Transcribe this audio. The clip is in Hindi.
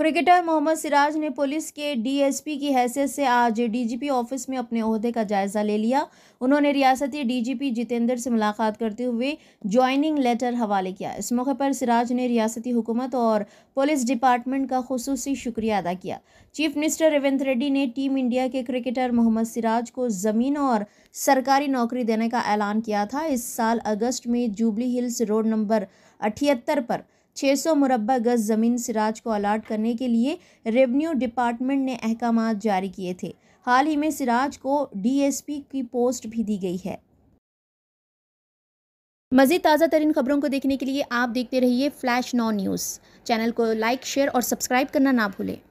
क्रिकेटर मोहम्मद सिराज ने पुलिस के डीएसपी की हैसियत से आज डीजीपी ऑफिस में अपने अहदे का जायज़ा ले लिया उन्होंने रियासती डीजीपी जितेंद्र से मुलाकात करते हुए ज्वाइनिंग लेटर हवाले किया इस मौके पर सिराज ने रियासती हुकूमत और पुलिस डिपार्टमेंट का खसूस शुक्रिया अदा किया चीफ मिनिस्टर रेवंत रेड्डी ने टीम इंडिया के क्रिकेटर मोहम्मद सिराज को ज़मीन और सरकारी नौकरी देने का ऐलान किया था इस साल अगस्त में जूबली हिल्स रोड नंबर अठहत्तर पर 600 मुरबा गज ज़मीन सिराज को अलाट करने के लिए रेवेन्यू डिपार्टमेंट ने अहकाम जारी किए थे हाल ही में सिराज को पी की पोस्ट भी दी गई है मज़ीद ताज़ा तरीन खबरों को देखने के लिए आप देखते रहिए फ्लैश नॉ न्यूज़ चैनल को लाइक शेयर और सब्सक्राइब करना ना भूलें